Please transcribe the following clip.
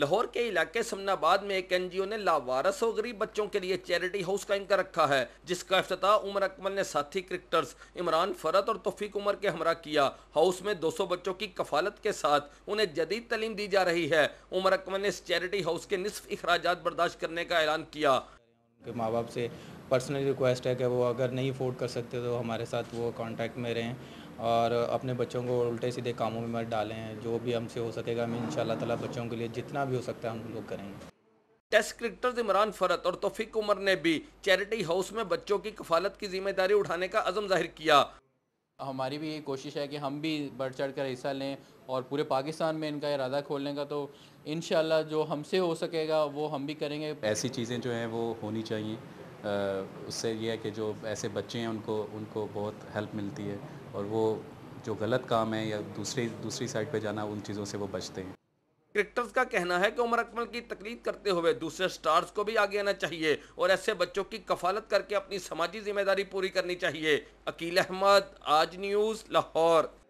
लाहौर के इलाके समनाबाद में एक एनजीओ ने लावारस और गरीब बच्चों के लिए चैरिटी हाउस कायम कर रखा है जिसका अफ्ताह उमर अकमल ने साथी क्रिकेटर्स इमरान फरत और तोफीक उमर के हमरा किया हाउस में 200 बच्चों की कफालत के साथ उन्हें जदीद तलीम दी जा रही है उमर अकमल ने इस चैरिटी हाउस के निसफ अखराज बर्दाश्त करने का ऐलान किया माँ बाप से पर्सनली रिक्वेस्ट है कि वो अगर नहीं अफोर्ड कर सकते तो हमारे साथ वो कॉन्टैक्ट में रहें और अपने बच्चों को उल्टे सीधे कामों में मत डालें जो भी हमसे हो सकेगा हम इन ताला बच्चों के लिए जितना भी हो सकता है हम लोग करेंगे टेस्ट क्रिकेटर्स इमरान फरत और तोफिक उमर ने भी चैरिटी हाउस में बच्चों की कफालत की जिम्मेदारी उठाने का अज़म जाहिर किया हमारी भी यही कोशिश है कि हम भी बढ़ चढ़ कर हिस्सा लें और पूरे पाकिस्तान में इनका इरादा खोलने का तो इन जो हमसे हो सकेगा वो हम भी करेंगे ऐसी चीज़ें जो हैं वो होनी चाहिए उससे ये है कि जो ऐसे बच्चे हैं उनको उनको बहुत हेल्प मिलती है और वो जो गलत काम है या दूसरी दूसरी साइड पे जाना उन चीज़ों से वो बचते हैं क्रिकेटर्स का कहना है कि उमर अकमल की तकलीद करते हुए दूसरे स्टार्स को भी आगे आना चाहिए और ऐसे बच्चों की कफालत करके अपनी समाजी जिम्मेदारी पूरी करनी चाहिए अकील अहमद आज न्यूज़ लाहौर